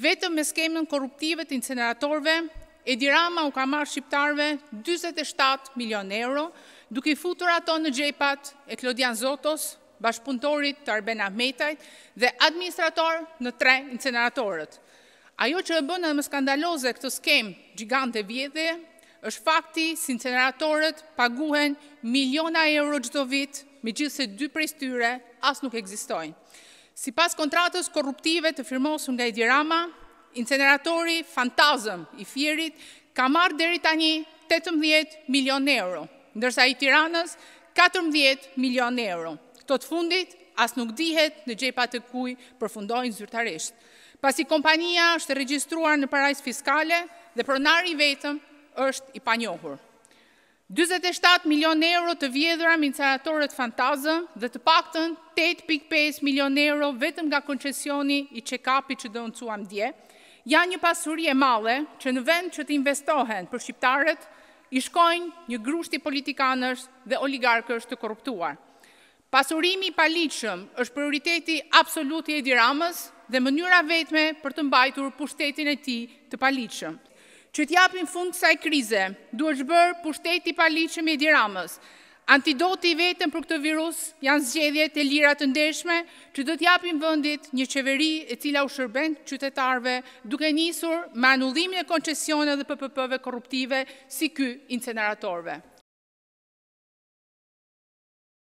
vetëm me skemen korruptive të inceneratorve, Edi Rama u ka marrë shqiptarve 27 milion euro, duke i futur ato në gjepat e Klodian Zotos, bashkëpuntorit të Arbena Metajt dhe administrator në tre inceneratorët. Ajo që e bënë dhe më skandaloze këtë skem gjigante vjedhe, është fakti si inceneratorët paguhen miliona euro gjithë vit, me gjithë se dy prej styre as nuk egzistojnë. Si pas kontratës korruptive të firmosu nga i dirama, inceneratori fantazëm i firit ka marrë deri tani 18 milion euro, ndërsa i tiranës 14 milion euro. Këto të fundit asë nuk dihet në gjepat të kuj përfundojnë zyrtaresht. Pas i kompanija është registruar në parajs fiskale dhe pronari vetëm është i panjohurë. 27 milion euro të vjedhra minceratorët fantazë dhe të pakten 8.5 milion euro vetëm nga koncesioni i qekapi që dënëcuam dje, janë një pasuri e male që në vend që të investohen për shqiptarët, i shkojnë një grushti politikanës dhe oligarkës të korruptuar. Pasurimi paliqëm është prioriteti absoluti e diramës dhe mënyra vetme për të mbajtur pushtetin e ti të paliqëmë që t'japin fund kësaj krize, duhet shbërë pushtet i paliqëm i diramës. Antidoti i vetën për këtë virus janë zgjedhjet e lirat të ndeshme që do t'japin vëndit një qeveri e cila u shërben qytetarve duke njësur anullimin e koncesione dhe PPP-ve korruptive si ky inceneratorve.